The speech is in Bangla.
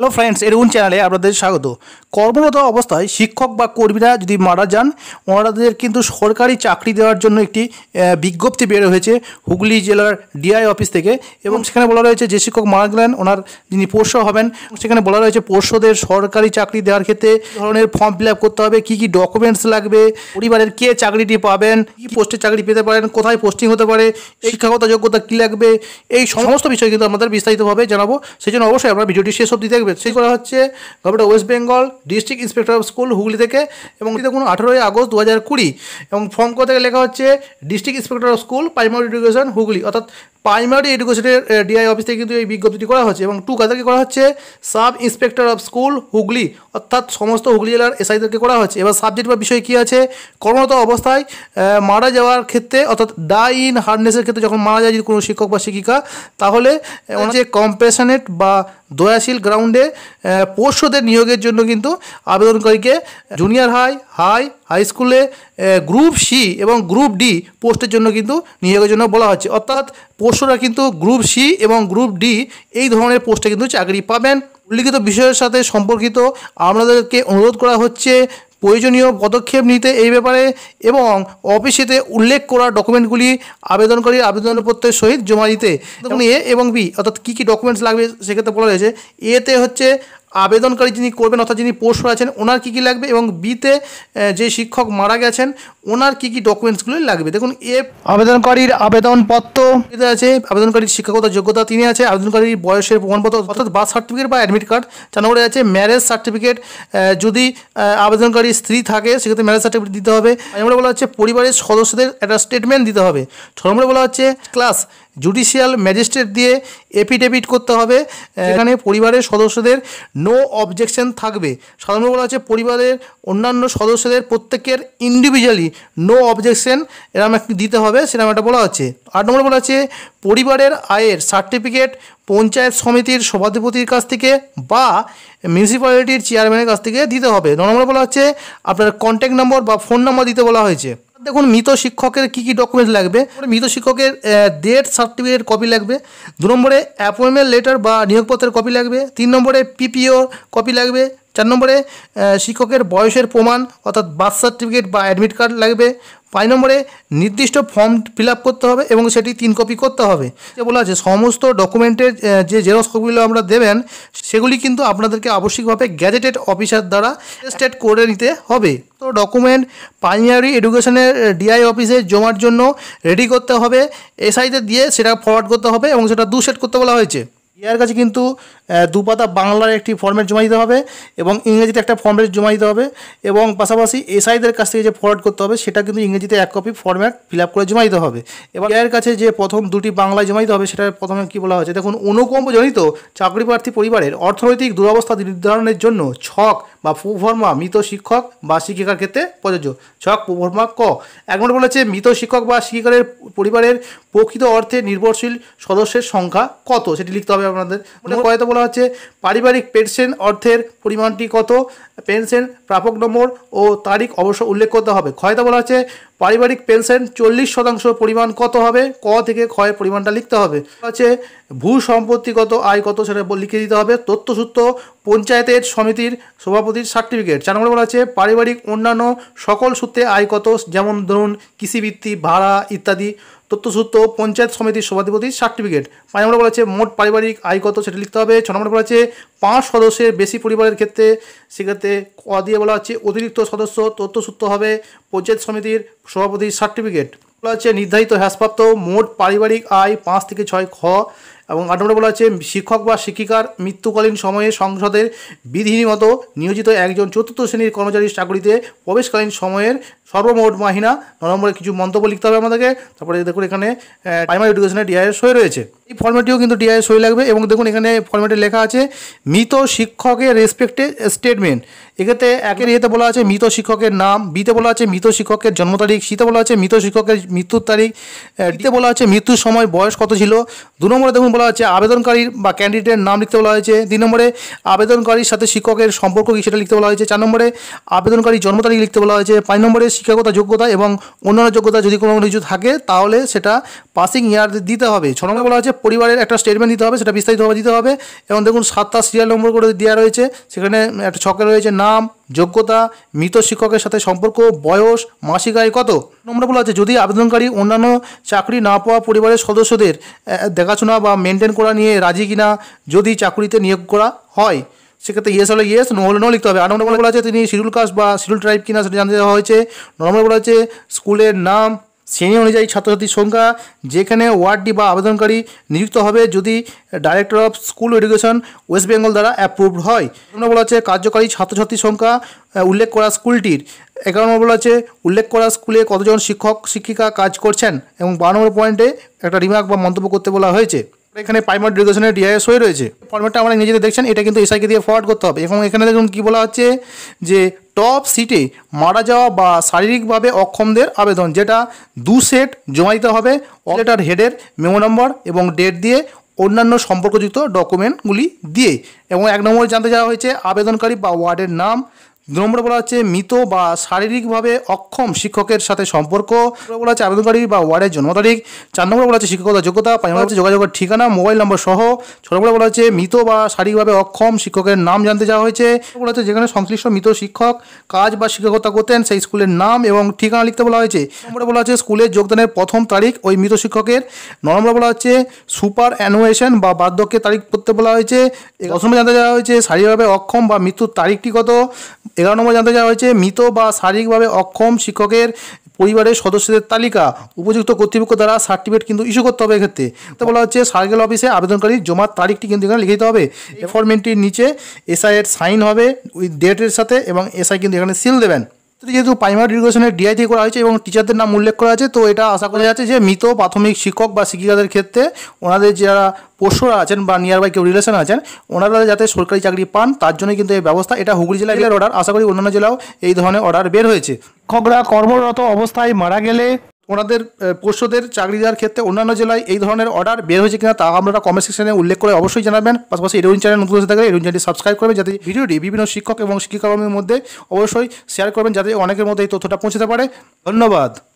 হ্যালো ফ্রেন্ডস এরুন চ্যানেলে আপনাদের স্বাগত কর্মরত অবস্থায় শিক্ষক বা কর্মীরা যদি মারা যান ওনারাদের কিন্তু সরকারি চাকরি দেওয়ার জন্য একটি বিজ্ঞপ্তি বের হয়েছে হুগলি জেলার ডিআই অফিস থেকে এবং সেখানে বলা রয়েছে যে শিক্ষক মারা গেলেন ওনার যিনি পোষ্য হবেন সেখানে বলা রয়েছে পোষ্যদের সরকারি চাকরি দেওয়ার ক্ষেত্রে ধরনের ফর্ম ফিল করতে হবে কি কি ডকুমেন্টস লাগবে পরিবারের কে চাকরিটি পাবেন কী পোস্টে চাকরি পেতে পারেন কোথায় পোস্টিং হতে পারে শিক্ষাগত যোগ্যতা কী লাগবে এই সমস্ত বিষয় কিন্তু আমাদের বিস্তারিতভাবে জানাবো সেই জন্য অবশ্যই আমরা ভিডিওটি শেষ অব্দি দেখবেন থাকবে সেই করা হচ্ছে government West Bengal district inspector of school Hooghly থেকে এবং দেখুন আঠেরোই আগস্ট দু কুড়ি এবং ফর্ম কোথা থেকে লেখা হচ্ছে district inspector of school primary education Hooghly অর্থাৎ প্রাইমারি এডুকেশনের ডিআই অফিস থেকে কিন্তু এই বিজ্ঞপ্তিটি করা হচ্ছে এবং টু কাদেরকে করা হচ্ছে sub inspector of school Hooghly অর্থাৎ সমস্ত হুগলি জেলার এসআইদেরকে করা হচ্ছে এবার সাবজেক্ট বা বিষয় কী আছে কর্মরত অবস্থায় মারা যাওয়ার ক্ষেত্রে অর্থাৎ ডাই ইন হার্ডনেসের ক্ষেত্রে যখন মারা যায় যদি কোনো শিক্ষক বা শিক্ষিকা তাহলে যে কম্পেশনেট বা দয়াশীল গ্রাউন্ডে পোষ্যদের নিয়োগের জন্য কিন্তু আবেদনকারীকে জুনিয়র হাই হাই হাই স্কুলে গ্রুপ সি এবং গ্রুপ ডি পোস্টের জন্য কিন্তু নিয়োগের জন্য বলা হচ্ছে অর্থাৎ পোস্টরা কিন্তু গ্রুপ সি এবং গ্রুপ ডি এই ধরনের পোস্টে কিন্তু চাকরি পাবেন উল্লিখিত বিষয়ের সাথে সম্পর্কিত আপনাদেরকে অনুরোধ করা হচ্ছে প্রয়োজনীয় পদক্ষেপ নিতে এই ব্যাপারে এবং অফিসেতে উল্লেখ করা ডকুমেন্টগুলি আবেদনকারী আবেদনপত্রের সহিত জমা দিতে এবং এ এবং বি অর্থাৎ কী কী ডকুমেন্টস লাগবে সেক্ষেত্রে বলা হয়েছে এতে হচ্ছে আবেদনকারী যিনি করবেন অর্থাৎ যিনি পোস্ট আছেন ওনার কী কী লাগবে এবং বিতে যে শিক্ষক মারা গেছেন ওনার কী কী ডকুমেন্টসগুলি লাগবে দেখুন এ আবেদনকারীর আবেদনপত্র আছে আবেদনকারীর শিক্ষাগত যোগ্যতা তিনি আছে আবেদনকারীর বয়সের প্রমাণপত্র অর্থাৎ বার্থ সার্টিফিকেট বা অ্যাডমিট কার্ড চার নম্বরে আছে ম্যারেজ সার্টিফিকেট যদি আবেদনকারী স্ত্রী থাকে সেক্ষেত্রে ম্যারেজ সার্টিফিকেট দিতে হবে নম্বরে বলা হচ্ছে পরিবারের সদস্যদের একটা স্টেটমেন্ট দিতে হবে ছ নম্বরে বলা হচ্ছে ক্লাস জুডিশিয়াল ম্যাজিস্ট্রেট দিয়ে এফিডেভিট করতে হবে এখানে পরিবারের সদস্যদের নো অবজেকশন থাকবে সাধারণত বলা হচ্ছে পরিবারের অন্যান্য সদস্যদের প্রত্যেকের ইন্ডিভিজুয়ালি নো অবজেকশন এরকম একটি দিতে হবে সেরকম একটা বলা হচ্ছে আট নম্বর বলা হচ্ছে পরিবারের আয়ের সার্টিফিকেট পঞ্চায়েত সমিতির সভাধিপতির কাছ থেকে বা মিউনিসিপ্যালিটির চেয়ারম্যানের কাছ থেকে দিতে হবে ন নম্বর বলা হচ্ছে আপনার কন্ট্যাক্ট নম্বর বা ফোন নম্বর দিতে বলা হয়েছে দেখুন মৃত শিক্ষকের কি কি ডকুমেন্ট লাগবে মৃত শিক্ষকের ডেথ সার্টিফিকেট কপি লাগবে দু নম্বরে অ্যাপয়েন্টমেন্ট লেটার বা নিয়োগপত্রের কপি লাগবে তিন নম্বরে পিপিও কপি লাগবে চার নম্বরে শিক্ষকের বয়সের প্রমাণ অর্থাৎ বার্থ সার্টিফিকেট বা অ্যাডমিট কার্ড লাগবে পাঁচ নম্বরে নির্দিষ্ট ফর্ম ফিল করতে হবে এবং সেটি তিন কপি করতে হবে যে বলা আছে সমস্ত ডকুমেন্টের যে জেরক্স কপিগুলো আমরা দেবেন সেগুলি কিন্তু আপনাদেরকে আবশ্যিকভাবে গ্যাজেটেড অফিসার দ্বারা স্টেট করে নিতে হবে তো ডকুমেন্ট প্রাইমারি এডুকেশনের ডিআই অফিসে জমার জন্য রেডি করতে হবে এসআইতে দিয়ে সেটা ফরওয়ার্ড করতে হবে এবং সেটা দু সেট করতে বলা হয়েছে ইয়ার কাছে কিন্তু দুপাতা বাংলার একটি ফর্মেট জমা দিতে হবে এবং ইংরেজিতে একটা ফর্মেট জমা দিতে হবে এবং পাশাপাশি এসআইদের কাছ থেকে যে ফরওয়ার্ড করতে হবে সেটা কিন্তু ইংরেজিতে এক কপি ফর্ম্যাট ফিল করে জমা দিতে হবে এবার ইয়ার কাছে যে প্রথম দুটি বাংলায় জমা দিতে হবে সেটা প্রথমে কী বলা হয়েছে দেখুন অনুকম্পজনিত চাকরি প্রার্থী পরিবারের অর্থনৈতিক দুরবস্থা নির্ধারণের জন্য ছক বা প্রফর্মা মৃত শিক্ষক বা শিক্ষিকার ক্ষেত্রে প্রযোজ্য ছক প্রফর্মা ক এক নম্বর বলেছে মৃত শিক্ষক বা শিক্ষিকারের পরিবারের প্রকৃত অর্থে নির্ভরশীল সদস্যের সংখ্যা কত সেটি লিখতে হবে আপনাদের কয়েতে বলা হচ্ছে পারিবারিক পেনশন অর্থের পরিমাণটি কত পেনশন প্রাপক নম্বর ও তারিখ অবশ্য উল্লেখ করতে হবে ক্ষয়তে বলা আছে পারিবারিক পেনশন চল্লিশ শতাংশ পরিমাণ কত হবে ক থেকে ক্ষয়ের পরিমাণটা লিখতে হবে আছে ভূ সম্পত্তিগত আয় কত সেটা লিখে দিতে হবে তথ্যসূত্র পঞ্চায়েতের সমিতির সভাপতির সার্টিফিকেট চার নম্বর বলা আছে পারিবারিক অন্যান্য সকল সূত্রে আয় কত যেমন ধরুন কৃষিবৃত্তি ভাড়া ইত্যাদি তথ্যসূত্র পঞ্চায়েত সমিতির সভাধিপতির সার্টিফিকেট পাঁচ নম্বর বলা আছে মোট পারিবারিক আয় কত সেটা লিখতে হবে ছ নম্বর বলা আছে পাঁচ সদস্যের বেশি পরিবারের ক্ষেত্রে সেক্ষেত্রে ক দিয়ে বলা আছে অতিরিক্ত সদস্য তথ্যসূত্র হবে পঞ্চায়েত সমিতির সভাপতির সার্টিফিকেট বলা আছে নির্ধারিত হ্যাসপ্রাপ্ত মোট পারিবারিক আয় পাঁচ থেকে ছয় খ এবং আট নম্বরে বলা আছে শিক্ষক বা শিক্ষিকার মৃত্যুকালীন সময়ে সংসদের বিধিনিমত নিয়োজিত একজন চতুর্থ শ্রেণীর কর্মচারীর চাকরিতে প্রবেশকালীন সময়ের সর্বমোট মাহিনা ন নম্বরে কিছু মন্তব্য লিখতে হবে আমাদেরকে তারপরে দেখুন এখানে প্রাইমারি এডুকেশনের ডিআইএস সই রয়েছে এই ফর্মেটিও কিন্তু ডিআইএস সই লাগবে এবং দেখুন এখানে ফর্মেটে লেখা আছে মৃত শিক্ষকের রেসপেক্টে স্টেটমেন্ট এক্ষেত্রে একের ইয়েতে বলা আছে মৃত শিক্ষকের নাম বিতে বলা আছে মৃত শিক্ষকের জন্ম তারিখ তারিখ শীতে বলা হচ্ছে মৃত শিক্ষকের মৃত্যুর তারিখ ডিতে বলা হচ্ছে মৃত্যুর সময় বয়স কত ছিল দু নম্বরে দেখুন বলা হচ্ছে আবেদনকারীর বা ক্যান্ডিডেটের নাম লিখতে বলা হয়েছে তিন নম্বরে আবেদনকারীর সাথে শিক্ষকের সম্পর্ক কি সেটা লিখতে বলা হয়েছে চার নম্বরে আবেদনকারীর জন্ম তারিখ লিখতে বলা হয়েছে পাঁচ নম্বরে শিক্ষাগত যোগ্যতা এবং অন্যান্য যোগ্যতা যদি কোনো কিছু থাকে তাহলে সেটা পাসিং ইয়ার দিতে হবে ছ নম্বরে বলা হয়েছে পরিবারের একটা স্টেটমেন্ট দিতে হবে সেটা বিস্তারিতভাবে দিতে হবে এবং দেখুন সাতটা সিরিয়াল নম্বর করে দেওয়া রয়েছে সেখানে একটা ছকে রয়েছে নাম যোগ্যতা মৃত শিক্ষকের সাথে সম্পর্ক বয়স মাসিক আয় কত নম্বরগুলো আছে যদি আবেদনকারী অন্যান্য চাকরি না পাওয়া পরিবারের সদস্যদের দেখাশোনা বা মেনটেন করা নিয়ে রাজি কিনা যদি চাকরিতে নিয়োগ করা হয় সেক্ষেত্রে ইয়েস হলে ইয়েস নো হলে নো লিখতে হবে আট নম্বর বলা আছে তিনি শিডিউল কাস্ট বা শিডিউল ট্রাইব কিনা সেটা জানতে দেওয়া হয়েছে নম্বর বলা আছে স্কুলের নাম শ্রেণী অনুযায়ী ছাত্রছাত্রীর সংখ্যা যেখানে ওয়ার্ডটি বা আবেদনকারী নিযুক্ত হবে যদি director of school education West Bengal দ্বারা অ্যাপ্রুভড হয় নম্বর বলা হচ্ছে কার্যকারী ছাত্রছাত্রীর সংখ্যা উল্লেখ করা স্কুলটির এগারো নম্বর বলা হচ্ছে উল্লেখ করা স্কুলে কতজন শিক্ষক শিক্ষিকা কাজ করছেন এবং বারো নম্বর পয়েন্টে একটা রিমার্ক বা মন্তব্য করতে বলা হয়েছে এখানে প্রাইমারি এডুকেশনের ডিআইএস হয়ে রয়েছে ফর্মেটটা আমরা নিজেদের দেখছেন এটা কিন্তু এসআইকে দিয়ে ফরওয়ার্ড করতে হবে এবং এখানে দেখুন কী বলা হচ্ছে যে টপ সিটে মারা যাওয়া বা শারীরিকভাবে অক্ষমদের আবেদন যেটা দু সেট জমা দিতে হবে অপারেটার হেডের মেমো নম্বর এবং ডেট দিয়ে অন্যান্য সম্পর্কযুক্ত ডকুমেন্টগুলি দিয়ে এবং এক নম্বরে জানতে চাওয়া হয়েছে আবেদনকারী বা ওয়ার্ডের নাম দু নম্বরে বলা হচ্ছে মৃত বা শারীরিকভাবে অক্ষম শিক্ষকের সাথে সম্পর্ক বলা হচ্ছে আবেদনকারী বা ওয়ার্ডের জন্ম তারিখ চার নম্বর বলা হচ্ছে শিক্ষকতা যোগ্যতা পাঁচ নম্বর হচ্ছে যোগাযোগের ঠিকানা মোবাইল নম্বর সহ ছ নম্বরে বলা হচ্ছে মৃত বা শারীরিকভাবে অক্ষম শিক্ষকের নাম জানতে যাওয়া হয়েছে বলা হচ্ছে যেখানে সংশ্লিষ্ট মৃত শিক্ষক কাজ বা শিক্ষকতা করতেন সেই স্কুলের নাম এবং ঠিকানা লিখতে বলা হয়েছে নম্বরে বলা হচ্ছে স্কুলের যোগদানের প্রথম তারিখ ওই মৃত শিক্ষকের ন নম্বরে বলা হচ্ছে সুপার অ্যানুয়েশন বা বার্ধক্যের তারিখ করতে বলা হয়েছে দশ জানতে যাওয়া হয়েছে শারীরিকভাবে অক্ষম বা মৃত্যুর তারিখটি কত এগারো নম্বর জানতে চাওয়া হয়েছে মৃত বা শারীরিকভাবে অক্ষম শিক্ষকের পরিবারের সদস্যদের তালিকা উপযুক্ত কর্তৃপক্ষ দ্বারা সার্টিফিকেট কিন্তু ইস্যু করতে হবে এক্ষেত্রে তো বলা হচ্ছে সার্কেল অফিসে আবেদনকারী জমার তারিখটি কিন্তু এখানে লিখে দিতে হবে এফরমেন্টটির নিচে এসআইয়ের সাইন হবে ওই ডেটের সাথে এবং এসআই কিন্তু এখানে সিল দেবেন যেহেতু প্রাইমারি ডিআই ডিআইটি করা হয়েছে এবং টিচারদের নাম উল্লেখ করা আছে তো এটা আশা করা যাচ্ছে যে মৃত প্রাথমিক শিক্ষক বা শিক্ষিকাদের ক্ষেত্রে ওনাদের যারা পোষ্যরা আছেন বা নিয়ার বাই কেউ রিলেশন আছেন ওনারা যাতে সরকারি চাকরি পান তার জন্য কিন্তু এই ব্যবস্থা এটা হুগলি জেলা জেলার অর্ডার আশা করি অন্যান্য জেলাও এই ধরনের অর্ডার বের হয়েছে শিক্ষকরা কর্মরত অবস্থায় মারা গেলে ওনাদের পোষ্যদের চাকরি দেওয়ার ক্ষেত্রে অন্যান্য জেলায় এই ধরনের অর্ডার বের হয়েছে কিনা তা আপনারা কমেন্ট সেকশনে উল্লেখ করে অবশ্যই জানাবেন পাশাপাশি এরুইন চ্যানেল নতুন হতে থাকলে এরুইন চ্যানেলটি সাবস্ক্রাইব করবেন যাতে ভিডিওটি বিভিন্ন শিক্ষক এবং শিক্ষিকাকর্মীর মধ্যে অবশ্যই শেয়ার করবেন যাতে অনেকের মধ্যে এই তথ্যটা পৌঁছতে পারে ধন্যবাদ